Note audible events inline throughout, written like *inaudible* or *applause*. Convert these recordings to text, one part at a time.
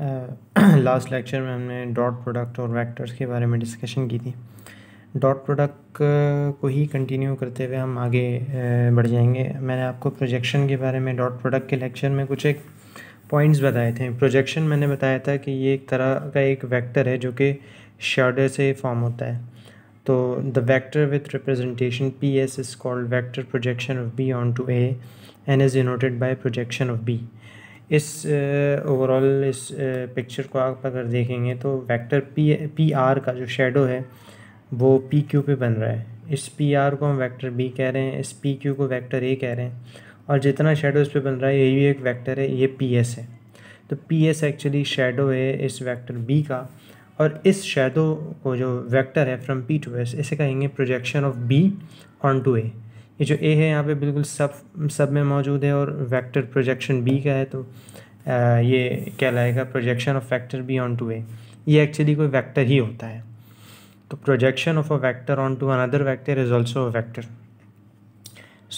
last lecture *clears throat* में हमने dot product और वेक्टर्स के बारे में डिस्कशन की थी डॉट प्रोडक्ट को ही कंटिन्यू करते हुए हम आगे बढ़ जाएंगे मैंने आपको प्रोजेक्शन के बारे में डॉट प्रोडक्ट के लेक्चर में कुछ एक पॉइंट्स बताए थे प्रोजेक्शन मैंने बताया था कि ये एक तरह का एक वेक्टर है जो कि शर्डर से फॉर्म होता है तो the vector with representation P S is called vector projection of B onto A and is denoted by projection of B इस ओवरऑल इस पिक्चर को आप अगर देखेंगे तो वेक्टर पी पी आर का जो शेडो है वो पी क्यू पे बन रहा है इस पी आर को हम वेक्टर बी कह रहे हैं इस पी क्यू को वेक्टर ए कह रहे हैं और जितना शेडो इस पे बन रहा है ये भी एक वेक्टर है ये पी एस है तो पी एस एक्चुअली शेडो है इस वेक्टर बी का और इस शेडो को जो वेक्टर है फ्रॉम पी टू एस इसे कहेंगे projection of B onto ए ये जो ए है यहाँ पे बिल्कुल सब सब में मौजूद है और वेक्टर प्रोजेक्शन बी का है तो आ, ये लाएगा projection of vector B onto ए ये एक्चुअली कोई वेक्टर ही होता है तो projection of a vector onto another vector is also a vector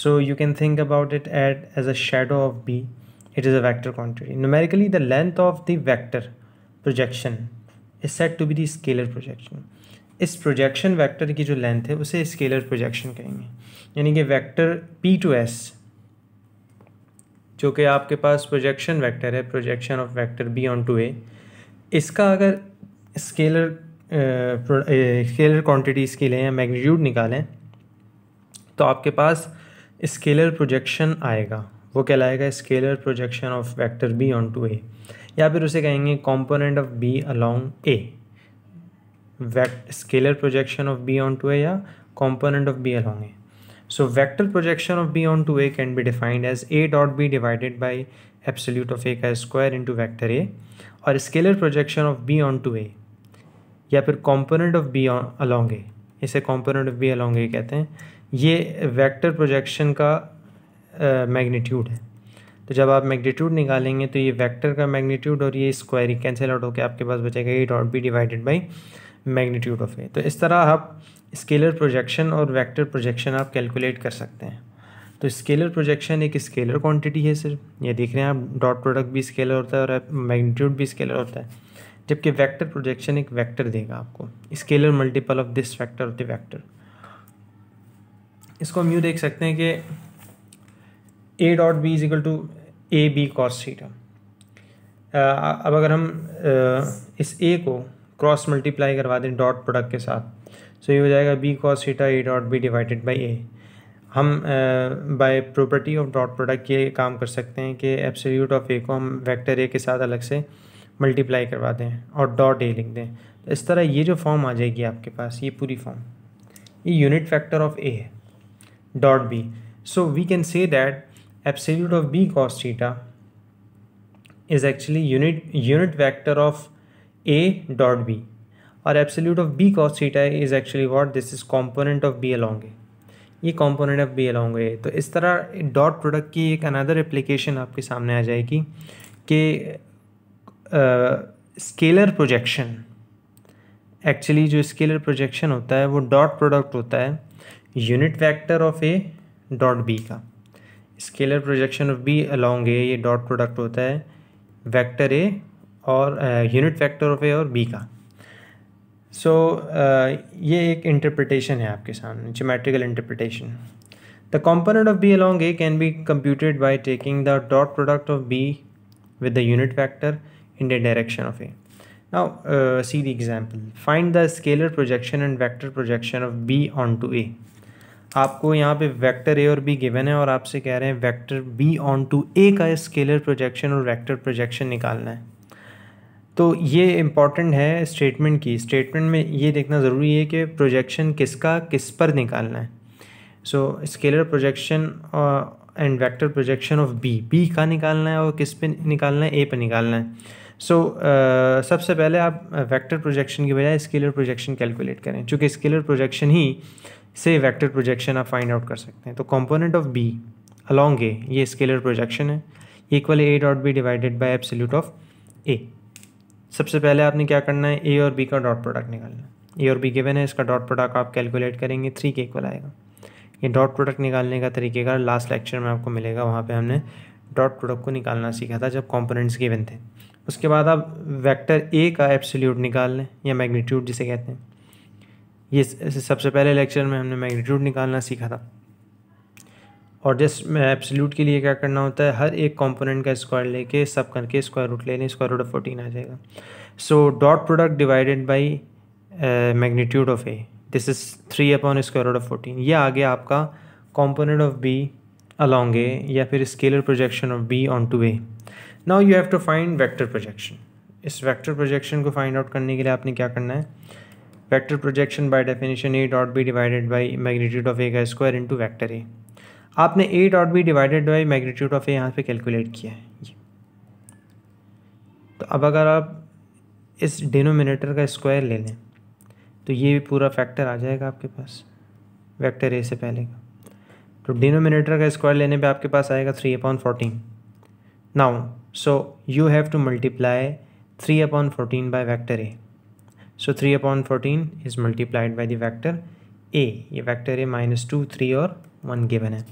so you can think about it at as a shadow of B it is a vector quantity numerically the length of the vector projection is set to be the scalar projection इस projection vector की जो length है उसे scalar projection कहेंगे यानी कि vector P to S जो कि आपके पास प्रोजेक्शन वेक्टर है projection of vector B onto A इसका अगर स्केलर स्केलर क्वांटिटीज़ के या मैग्नीट्यूड निकालें तो आपके पास स्केलर प्रोजेक्शन आएगा वो कहलाएगा scalar projection of vector B onto A या फिर उसे कहेंगे component of B along A vector scalar projection of B onto A या कॉम्पोनेंट ऑफ बी एल होंगे so vector projection of B onto A can be defined as A dot B divided by absolute of ए का square into vector A और scalar projection of B onto A या फिर component of B along A इसे component of B along A कहते हैं ये vector projection का magnitude uh, है तो जब आप मैग्नीट्यूड निकालेंगे तो ये वेक्टर का मैग्नीट्यूड और ये स्क्वायर ही कैंसिल आउट होकर आपके पास बचेगा A dot B divided by magnitude of A तो इस तरह आप स्केलर प्रोजेक्शन और वेक्टर प्रोजेक्शन आप कैलकुलेट कर सकते हैं तो स्केलर प्रोजेक्शन एक स्केलर क्वांटिटी है सिर्फ ये देख रहे हैं आप डॉट प्रोडक्ट भी स्केलर होता है और मैग्नीट्यूड भी स्केलर होता है जबकि वेक्टर प्रोजेक्शन एक वेक्टर देगा आपको scalar multiple of this factor of the vector इसको हम यूँ देख सकते हैं कि A dot B is equal to A B cos theta अब अगर हम इस ए को क्रॉस मल्टीप्लाई करवा दें डॉट प्रोडक्ट के साथ सो so, ये हो जाएगा B cos theta A dot B divided by A हम by property of dot product ये काम कर सकते हैं कि एब्सोल्यूट ऑफ ए को हम वेक्टर ए के साथ अलग से मल्टीप्लाई करवा दें और डॉट ए लिख दें तो इस तरह ये जो फॉर्म आ जाएगी आपके पास ये पूरी फॉर्म ये यूनिट फैक्टर ऑफ ए है dot b so we can say that absolute of b cos theta is actually unit unit vector of a dot b और absolute of b cos theta is actually what this is component of B along a ये component of B along a तो इस तरह dot product की एक another application आपके सामने आ जाएगी कि स्केलर प्रोजेक्शन एक्चुअली जो स्केलर प्रोजेक्शन होता है वो डॉट प्रोडक्ट होता है unit vector of a dot b का scalar projection of B along a ये डॉट प्रोडक्ट होता है वैक्टर ए और यूनिट फैक्टर ऑफ ए और बी का सो so, uh, ये एक इंटरप्रटेशन है आपके सामने geometrical interpretation the component of B along a can be computed by taking the dot product of b with the unit vector in the direction of a now see the example find the scalar projection and vector projection of B onto a आपको यहाँ पे vector a और B given है और आपसे कह रहे हैं vector B onto a का स्केलर प्रोजेक्शन और वेक्टर प्रोजेक्शन निकालना है तो ये इम्पॉर्टेंट है स्टेटमेंट की स्टेटमेंट में ये देखना ज़रूरी है कि प्रोजेक्शन किसका किस पर निकालना है so scalar projection and vector projection of b b का निकालना है और किस पे निकालना है ए पे निकालना है सो so, uh, सबसे पहले आप वेक्टर प्रोजेक्शन की बजाय स्केलर प्रोजेक्शन कैलकुलेट करें चूँकि स्केलर प्रोजेक्शन ही से वेक्टर प्रोजेक्शन आप फाइंड आउट कर सकते हैं तो component of B along a ये स्केलर प्रोजेक्शन है equal a dot B divided by absolute of a सबसे पहले आपने क्या करना है ए और बी का डॉट प्रोडक्ट निकालना ए और बी गिवन है इसका डॉट प्रोडक्ट आप कैलकुलेट करेंगे थ्री के इक्वल आएगा ये डॉट प्रोडक्ट निकालने का तरीकेकार लास्ट लेक्चर में आपको मिलेगा वहाँ पर हमने डॉट प्रोडक्ट को निकालना सीखा था जब कॉम्पोनेंट्स गिवन थे उसके बाद आप वैक्टर ए का एप्सोल्यूट निकाल लें या मैग्नीट्यूड जिसे कहते हैं ये सबसे पहले लेक्चर में हमने मैग्नीट्यूड निकालना सीखा था और जस्ट एप्सल्यूट के लिए क्या करना होता है हर एक कंपोनेंट का स्क्वायर लेके सब करके स्क्वायर रूट ले लें स्क्वायर रूट ऑफ फोर्टीन आ जाएगा so dot product divided by magnitude of a this is three upon square root of fourteen ये आ गया आपका component of B along a या फिर scalar projection of B onto a now you have to find vector projection इस vector projection को find out करने के लिए आपने क्या करना है vector projection by definition a dot B divided by magnitude of ए का स्क्वायर इंटू वैक्टर ए आपने a dot B divided by magnitude of a यहाँ पे कैलकुलेट किया है तो अब अगर आप इस डिनोमिनेटर का स्क्वायर ले लें तो ये भी पूरा फैक्टर आ जाएगा आपके पास वेक्टर ए से पहले का तो डिनोमिनेटर का स्क्वायर लेने पे आपके पास आएगा three upon fourteen now so you have to multiply three upon fourteen by vector a so three upon fourteen is multiplied by the vector a ये vector a minus two three और one given है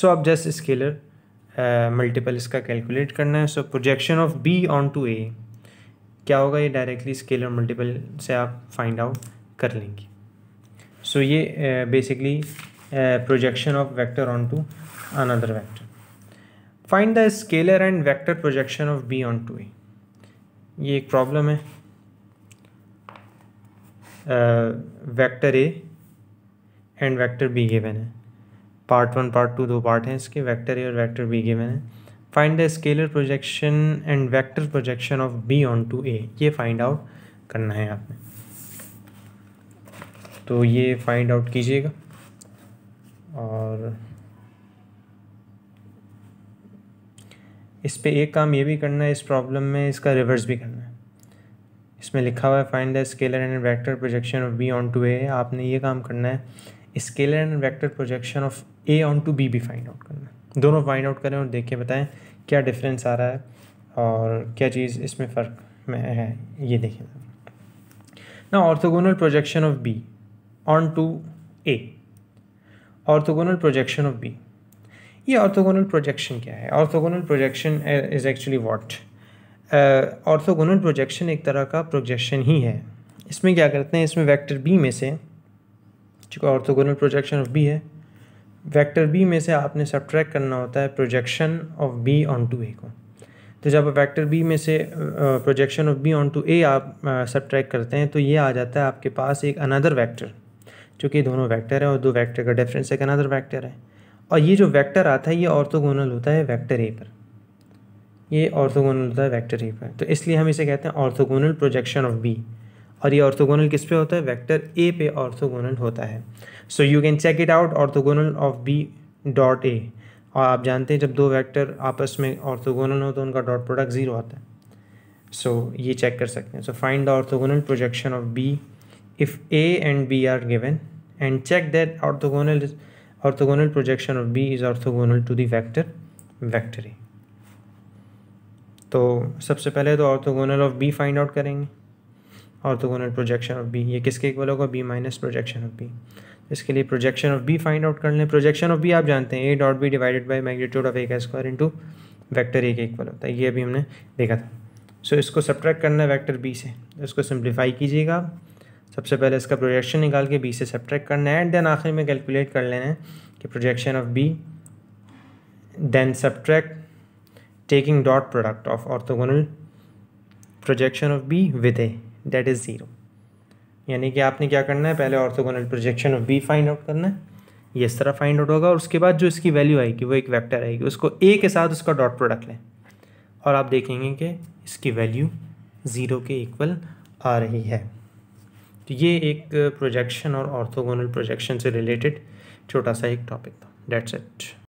सो अब just scalar multiple इसका calculate करना है so projection of B onto a क्या होगा ये डायरेक्टली स्केलर मल्टीपल से आप फाइंड आउट कर लेंगे सो so, ये basically projection of vector onto another vector find the scalar and vector projection of B onto ए ये एक प्रॉब्लम है vector a and vector b given है part one part two दो part हैं इसके vector a और vector b given है find the scalar projection and vector projection of B onto ए ये फाइंड आउट करना है आपने तो ये फाइंड आउट कीजिएगा और इस पे एक काम ये भी करना है इस प्रॉब्लम में इसका रिवर्स भी करना है इसमें लिखा हुआ है find the scalar and vector projection of B onto a आपने ये काम करना है scalar and vector projection of a onto b भी फाइंड आउट करना दोनों फाइंड आउट करें और देख के बताएं क्या डिफरेंस आ रहा है और क्या चीज़ इसमें फ़र्क में है ये देखें ना orthogonal projection of B onto a orthogonal projection of b ये ऑर्थोगोनल प्रोजेक्शन क्या है orthogonal projection is actually what orthogonal projection एक तरह का प्रोजेक्शन ही है इसमें क्या करते हैं इसमें वेक्टर बी में से चूँकि ऑर्थोगोनल प्रोजेक्शन ऑफ बी है वेक्टर बी में से आपने सब्ट्रैक करना होता है projection of B onto a को तो जब वेक्टर बी में से projection of B onto a आप सब्ट्रैक करते हैं तो ये आ जाता है आपके पास एक अनदर वेक्टर चूँकि दोनों वेक्टर हैं और दो वेक्टर का डिफरेंस एक अनदर वेक्टर है और ये जो वेक्टर आता है ये ऑर्थोगोनल होता है वेक्टर ए पर ये ऑर्थोगोनल होता है वेक्टर ए पर तो इसलिए हम इसे कहते हैं ऑर्थोगोनल प्रोजेक्शन ऑफ बी और ये ऑर्थोगोनल किस पे होता है वेक्टर ए पे ऑर्थोगोनल होता है so you can check it out orthogonal of b dot a और आप जानते हैं जब दो वेक्टर आपस में ऑर्थोगोनल हो तो उनका डॉट प्रोडक्ट ज़ीरो आता है सो so, ये चेक कर सकते हैं so find the orthogonal projection of b if a and b are given and check that orthogonal orthogonal projection of b is orthogonal to the vector vector a तो सबसे पहले तो orthogonal of b find out करेंगे orthogonal projection of b ये किसके equal होगा b minus projection of b इसके लिए projection of b find out कर लें प्रोजेक्शन ऑफ बी आप जानते हैं ए dot B divided by magnitude of ए का स्क्वायर इंटू वैक्टर ए के इक्वल होता है ये अभी हमने देखा था सो so, इसको सब्ट्रैक्ट करना है वैक्टर बी से इसको सिंप्लीफाई कीजिएगा आप सबसे पहले इसका प्रोजेक्शन निकाल के बी से सब्ट्रैक्ट करना है एंड देन आखिर में कैलकुलेट कर लेना है कि projection of b then subtract taking dot product of orthogonal projection of b with a that is zero यानी कि आपने क्या करना है पहले orthogonal projection of b find out करना है ये इस तरह फाइंड आउट होगा और उसके बाद जो इसकी वैल्यू आएगी वो एक वेक्टर आएगी उसको ए के साथ उसका डॉट प्रोडक्ट लें और आप देखेंगे कि इसकी वैल्यू ज़ीरो के इक्वल आ रही है तो ये एक प्रोजेक्शन और ऑर्थोगोनल प्रोजेक्शन से रिलेटेड छोटा सा एक टॉपिक था डेट्स इट